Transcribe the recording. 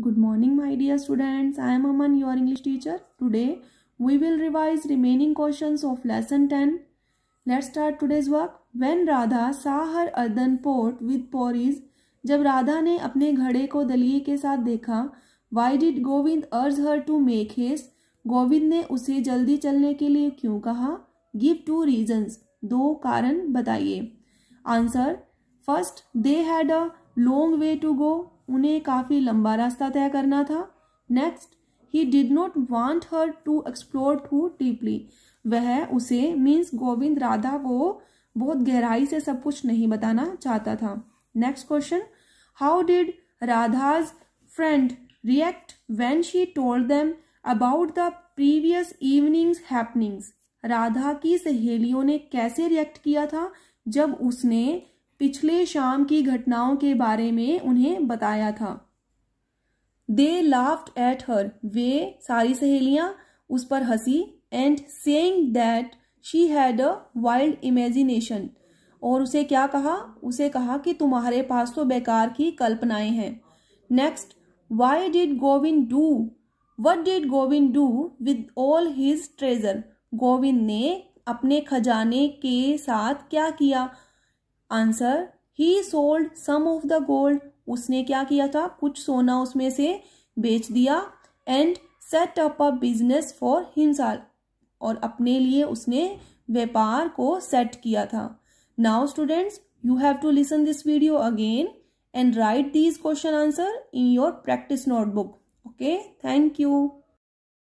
good morning my dear students I am Aman your English teacher today we will revise remaining question of lesson ten let start today's work when Radha saw her earthen pot with porridge जब राधा ने अपने घड़े को दलिए के साथ देखा Y did Govind urge her to make haste Govind ने उसे जल्दी चलने के लिए क्यों कहा गिव टू रीजन्स दो कारण बताइए answer first they had a long way to go उन्हें काफ़ी लंबा रास्ता तय करना था next he did not want her to explore too deeply वह उसे मीन्स गोविंद राधा को बहुत गहराई से सब कुछ नहीं बताना चाहता था next question how did Radha's friend react when she told them about the previous evening's happenings Radha की सहेलियों ने कैसे रिएक्ट किया था जब उसने पिछले शाम की घटनाओं के बारे में उन्हें बताया था दे लाफ्ट एट हर वे सारी सहेलियां उस पर हंसी and saying that she had a wild imagination और उसे क्या कहा उसे कहा कि तुम्हारे पास तो बेकार की कल्पनाएं हैं next why did Govind do what did Govind do with all his treasure Govind ने अपने खजाने के साथ क्या किया answer he sold some of the gold उसने क्या किया था कुछ सोना उसमें से बेच दिया and set up a business for हिमसाल और अपने लिए उसने व्यापार को सेट किया था now students you have to listen this video again and write these question answer in your practice notebook okay thank you